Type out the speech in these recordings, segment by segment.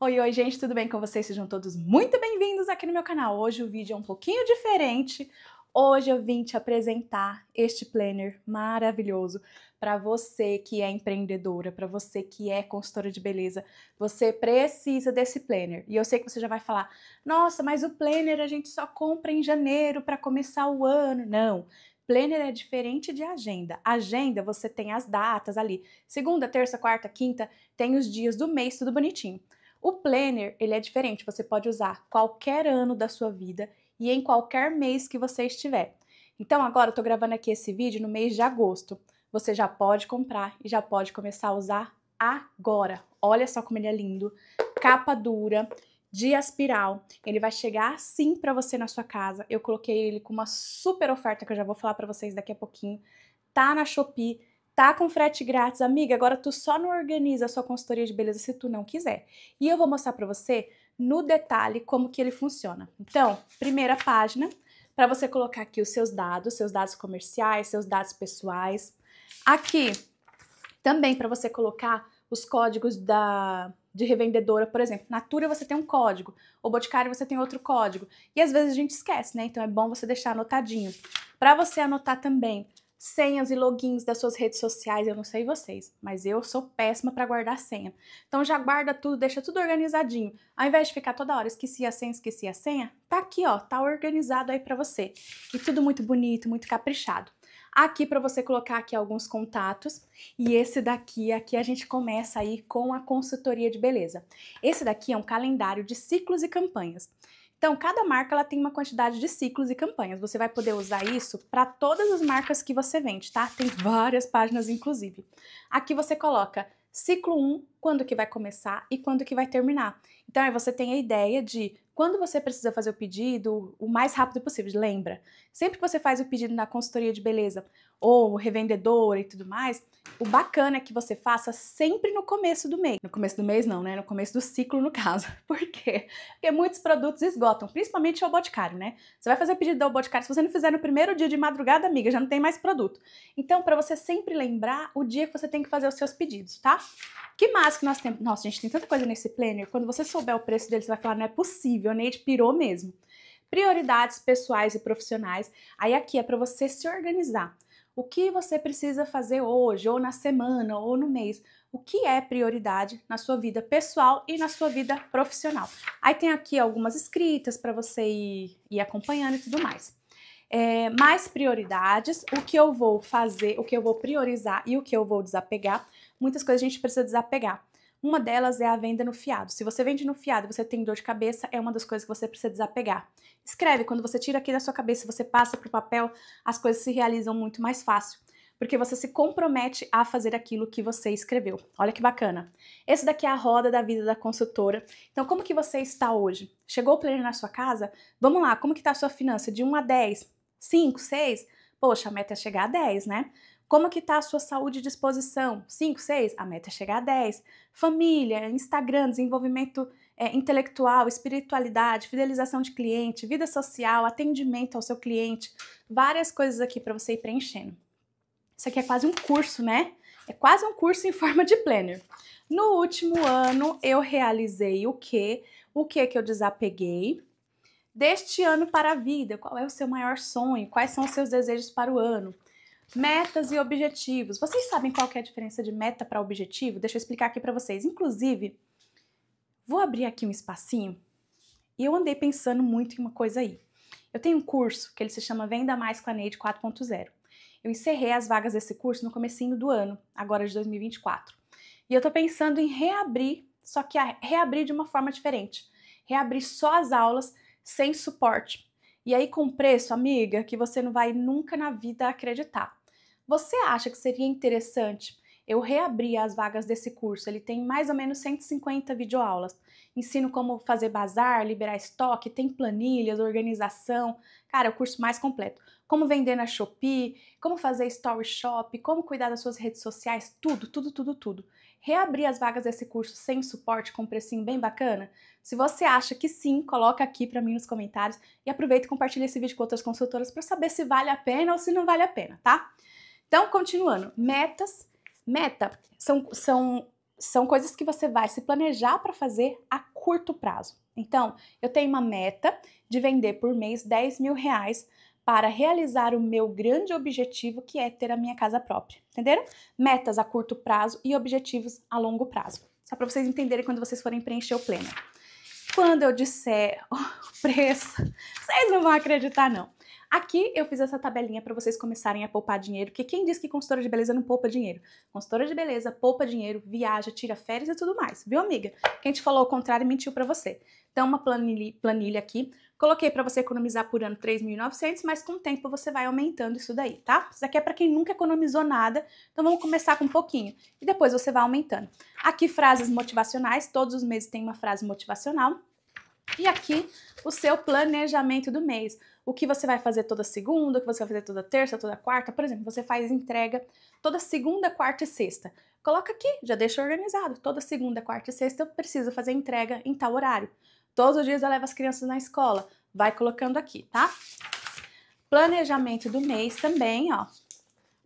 Oi, oi, gente, tudo bem com vocês? Sejam todos muito bem-vindos aqui no meu canal. Hoje o vídeo é um pouquinho diferente. Hoje eu vim te apresentar este planner maravilhoso para você que é empreendedora, para você que é consultora de beleza. Você precisa desse planner. E eu sei que você já vai falar: "Nossa, mas o planner a gente só compra em janeiro para começar o ano". Não. Planner é diferente de agenda. Agenda você tem as datas ali. Segunda, terça, quarta, quinta, tem os dias do mês, tudo bonitinho. O planner, ele é diferente, você pode usar qualquer ano da sua vida e em qualquer mês que você estiver. Então agora eu tô gravando aqui esse vídeo no mês de agosto. Você já pode comprar e já pode começar a usar agora. Olha só como ele é lindo. Capa dura, de aspiral. Ele vai chegar assim para você na sua casa. Eu coloquei ele com uma super oferta que eu já vou falar para vocês daqui a pouquinho. Tá na Shopee, Tá com frete grátis, amiga. Agora tu só não organiza a sua consultoria de beleza se tu não quiser. E eu vou mostrar para você no detalhe como que ele funciona. Então, primeira página, para você colocar aqui os seus dados, seus dados comerciais, seus dados pessoais. Aqui também para você colocar os códigos da de revendedora, por exemplo, Natura você tem um código, o Boticário você tem outro código. E às vezes a gente esquece, né? Então é bom você deixar anotadinho. Para você anotar também senhas e logins das suas redes sociais. Eu não sei vocês, mas eu sou péssima para guardar senha. Então já guarda tudo, deixa tudo organizadinho. Ao invés de ficar toda hora esqueci a senha, esqueci a senha, tá aqui, ó, tá organizado aí para você. E tudo muito bonito, muito caprichado. Aqui para você colocar aqui alguns contatos e esse daqui, aqui a gente começa aí com a consultoria de beleza. Esse daqui é um calendário de ciclos e campanhas. Então, cada marca ela tem uma quantidade de ciclos e campanhas. Você vai poder usar isso para todas as marcas que você vende, tá? Tem várias páginas, inclusive. Aqui você coloca ciclo 1, quando que vai começar e quando que vai terminar. Então aí você tem a ideia de quando você precisa fazer o pedido o mais rápido possível. Lembra, sempre que você faz o pedido na consultoria de beleza ou revendedora e tudo mais, o bacana é que você faça sempre no começo do mês. No começo do mês não, né? No começo do ciclo, no caso. Por quê? Porque muitos produtos esgotam, principalmente o Boticário, né? Você vai fazer pedido do Boticário, se você não fizer no primeiro dia de madrugada, amiga, já não tem mais produto. Então, para você sempre lembrar o dia que você tem que fazer os seus pedidos, tá? Que mais? que nós temos. Nossa, gente, tem tanta coisa nesse planner. Quando você souber o preço dele, você vai falar: não é possível, a Neide pirou mesmo. Prioridades pessoais e profissionais. Aí aqui é para você se organizar. O que você precisa fazer hoje, ou na semana, ou no mês? O que é prioridade na sua vida pessoal e na sua vida profissional? Aí tem aqui algumas escritas para você ir, ir acompanhando e tudo mais. É, mais prioridades, o que eu vou fazer, o que eu vou priorizar e o que eu vou desapegar muitas coisas a gente precisa desapegar. Uma delas é a venda no fiado. Se você vende no fiado e você tem dor de cabeça, é uma das coisas que você precisa desapegar. Escreve, quando você tira aqui da sua cabeça, você passa para o papel, as coisas se realizam muito mais fácil, porque você se compromete a fazer aquilo que você escreveu. Olha que bacana. Esse daqui é a roda da vida da consultora. Então, como que você está hoje? Chegou o planner na sua casa? Vamos lá, como que está a sua finança? De 1 a 10? 5, 6? Poxa, a meta é chegar a 10, né? Como que tá a sua saúde e disposição? 5, 6, a meta é chegar a 10. Família, Instagram, desenvolvimento é, intelectual, espiritualidade, fidelização de cliente, vida social, atendimento ao seu cliente, várias coisas aqui para você ir preenchendo. Isso aqui é quase um curso, né? É quase um curso em forma de planner. No último ano eu realizei o que? O que que eu desapeguei? Deste ano para a vida, qual é o seu maior sonho? Quais são os seus desejos para o ano? Metas e objetivos. Vocês sabem qual é a diferença de meta para objetivo? Deixa eu explicar aqui para vocês. Inclusive, vou abrir aqui um espacinho e eu andei pensando muito em uma coisa aí. Eu tenho um curso que ele se chama Venda Mais com a Neide 4.0. Eu encerrei as vagas desse curso no comecinho do ano, agora de 2024. E eu tô pensando em reabrir, só que reabrir de uma forma diferente. Reabrir só as aulas sem suporte. E aí com preço, amiga, que você não vai nunca na vida acreditar. Você acha que seria interessante eu reabrir as vagas desse curso. Ele tem mais ou menos 150 videoaulas. Ensino como fazer bazar, liberar estoque, tem planilhas, organização. Cara, é o curso mais completo. Como vender na Shopee, como fazer story shop, como cuidar das suas redes sociais, tudo, tudo, tudo, tudo. Reabrir as vagas desse curso sem suporte com um precinho bem bacana? Se você acha que sim, coloca aqui para mim nos comentários e aproveita e compartilha esse vídeo com outras consultoras para saber se vale a pena ou se não vale a pena, tá? Então, continuando, metas. Meta são, são, são coisas que você vai se planejar para fazer a curto prazo. Então, eu tenho uma meta de vender por mês 10 mil reais para realizar o meu grande objetivo, que é ter a minha casa própria. Entenderam? Metas a curto prazo e objetivos a longo prazo. Só para vocês entenderem quando vocês forem preencher o pleno. Quando eu disser o preço vocês não vão acreditar não. Aqui eu fiz essa tabelinha para vocês começarem a poupar dinheiro, porque quem diz que consultora de beleza não poupa dinheiro? Consultora de beleza poupa dinheiro, viaja, tira férias e tudo mais, viu amiga? Quem te falou o contrário mentiu para você. Então uma planilha, planilha aqui, coloquei para você economizar por ano 3.900, mas com o tempo você vai aumentando isso daí, tá? Isso daqui é para quem nunca economizou nada, então vamos começar com um pouquinho e depois você vai aumentando. Aqui frases motivacionais, todos os meses tem uma frase motivacional. E aqui o seu planejamento do mês. O que você vai fazer toda segunda, o que você vai fazer toda terça, toda quarta. Por exemplo, você faz entrega toda segunda, quarta e sexta. Coloca aqui, já deixa organizado. Toda segunda, quarta e sexta eu preciso fazer entrega em tal horário. Todos os dias eu levo as crianças na escola. Vai colocando aqui, tá? Planejamento do mês também, ó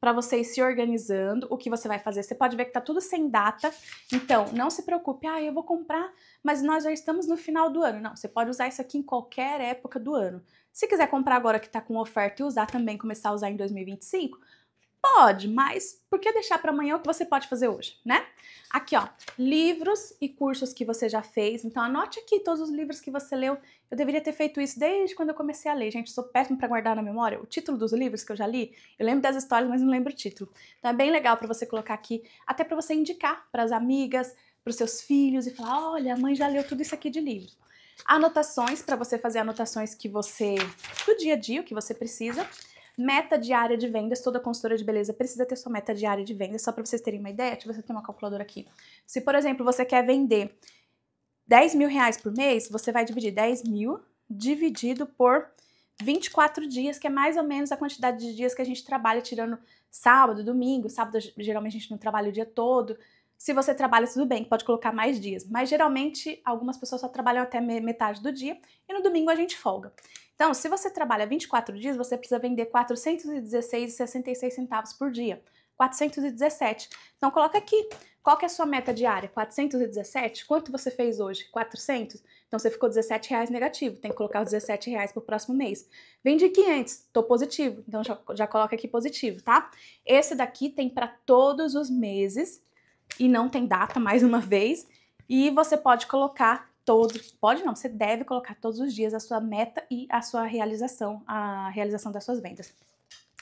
para você ir se organizando, o que você vai fazer. Você pode ver que tá tudo sem data, então não se preocupe, ah, eu vou comprar, mas nós já estamos no final do ano. Não, você pode usar isso aqui em qualquer época do ano. Se quiser comprar agora que tá com oferta e usar também, começar a usar em 2025, Pode, mas por que deixar para amanhã o que você pode fazer hoje, né? Aqui, ó, livros e cursos que você já fez. Então, anote aqui todos os livros que você leu. Eu deveria ter feito isso desde quando eu comecei a ler. Gente, sou péssima para guardar na memória o título dos livros que eu já li. Eu lembro das histórias, mas não lembro o título. Então, é bem legal para você colocar aqui, até para você indicar para as amigas, para os seus filhos e falar: olha, a mãe já leu tudo isso aqui de livro. Anotações para você fazer anotações que você do dia a dia, o que você precisa meta diária de vendas. Toda consultora de beleza precisa ter sua meta diária de vendas. Só para vocês terem uma ideia, deixa eu ver se eu tenho uma calculadora aqui. Se, por exemplo, você quer vender 10 mil reais por mês, você vai dividir 10 mil dividido por 24 dias, que é mais ou menos a quantidade de dias que a gente trabalha, tirando sábado, domingo. Sábado, geralmente, a gente não trabalha o dia todo. Se você trabalha, tudo bem, pode colocar mais dias, mas geralmente algumas pessoas só trabalham até metade do dia e no domingo a gente folga. Então, se você trabalha 24 dias, você precisa vender 416,66 centavos por dia. 417. Então coloca aqui, qual que é a sua meta diária? 417? Quanto você fez hoje? 400? Então você ficou 17 reais negativo, tem que colocar os 17 reais o próximo mês. Vende 500, tô positivo, então já, já coloca aqui positivo, tá? Esse daqui tem para todos os meses e não tem data mais uma vez. E você pode colocar todos, pode não, você deve colocar todos os dias a sua meta e a sua realização, a realização das suas vendas.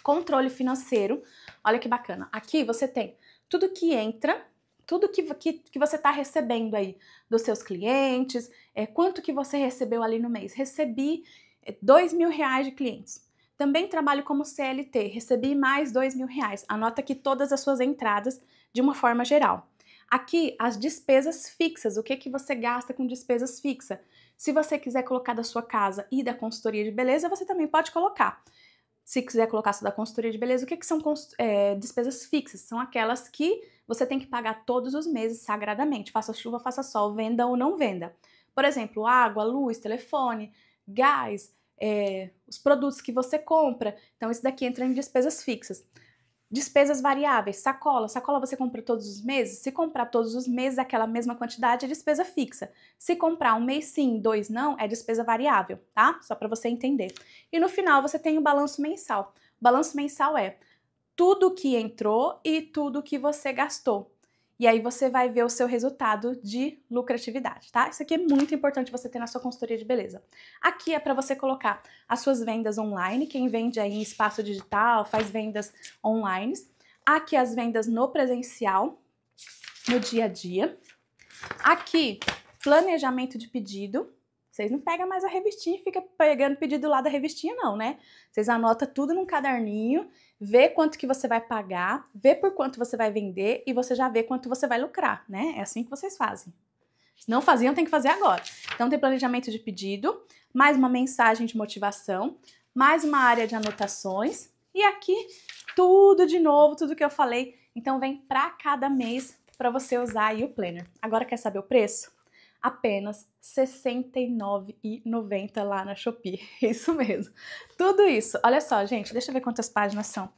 Controle financeiro, olha que bacana. Aqui você tem tudo que entra, tudo que, que, que você está recebendo aí dos seus clientes, é, quanto que você recebeu ali no mês. Recebi é, dois mil reais de clientes. Também trabalho como CLT, recebi mais dois mil reais. Anota aqui todas as suas entradas de uma forma geral. Aqui, as despesas fixas, o que, que você gasta com despesas fixas? Se você quiser colocar da sua casa e da consultoria de beleza, você também pode colocar. Se quiser colocar só da consultoria de beleza, o que, que são é, despesas fixas? São aquelas que você tem que pagar todos os meses sagradamente, faça chuva, faça sol, venda ou não venda. Por exemplo, água, luz, telefone, gás, é, os produtos que você compra. Então, isso daqui entra em despesas fixas. Despesas variáveis, sacola. Sacola você compra todos os meses? Se comprar todos os meses aquela mesma quantidade, é despesa fixa. Se comprar um mês sim, dois não, é despesa variável, tá? Só para você entender. E no final você tem o balanço mensal. O balanço mensal é tudo que entrou e tudo que você gastou. E aí você vai ver o seu resultado de lucratividade, tá? Isso aqui é muito importante você ter na sua consultoria de beleza. Aqui é para você colocar as suas vendas online, quem vende aí em espaço digital, faz vendas online. Aqui as vendas no presencial, no dia a dia. Aqui, planejamento de pedido, vocês não pegam mais a revistinha e fica pegando pedido lá da revistinha, não, né? Vocês anotam tudo num caderninho, vê quanto que você vai pagar, vê por quanto você vai vender e você já vê quanto você vai lucrar, né? É assim que vocês fazem. Se não faziam, tem que fazer agora. Então tem planejamento de pedido, mais uma mensagem de motivação, mais uma área de anotações e aqui tudo de novo, tudo que eu falei. Então vem para cada mês para você usar aí o planner. Agora quer saber o preço? apenas R$ 69,90 lá na Shopee. Isso mesmo. Tudo isso. Olha só, gente, deixa eu ver quantas páginas são.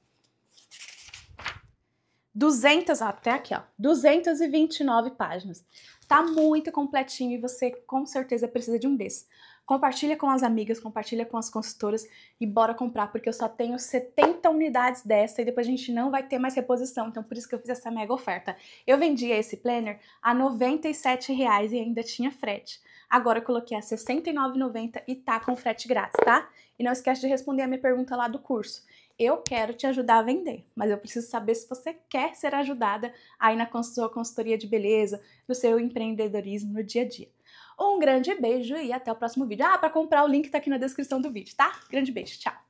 200, até aqui, ó, 229 páginas. Tá muito completinho e você com certeza precisa de um desses. Compartilha com as amigas, compartilha com as consultoras e bora comprar, porque eu só tenho 70 unidades dessa e depois a gente não vai ter mais reposição. Então, por isso que eu fiz essa mega oferta. Eu vendia esse planner a R$ 97,00 e ainda tinha frete. Agora eu coloquei a R$ 69,90 e tá com frete grátis, tá? E não esquece de responder a minha pergunta lá do curso eu quero te ajudar a vender, mas eu preciso saber se você quer ser ajudada aí na sua consultoria de beleza, no seu empreendedorismo no dia a dia. Um grande beijo e até o próximo vídeo. Ah, para comprar o link tá aqui na descrição do vídeo, tá? Grande beijo, tchau.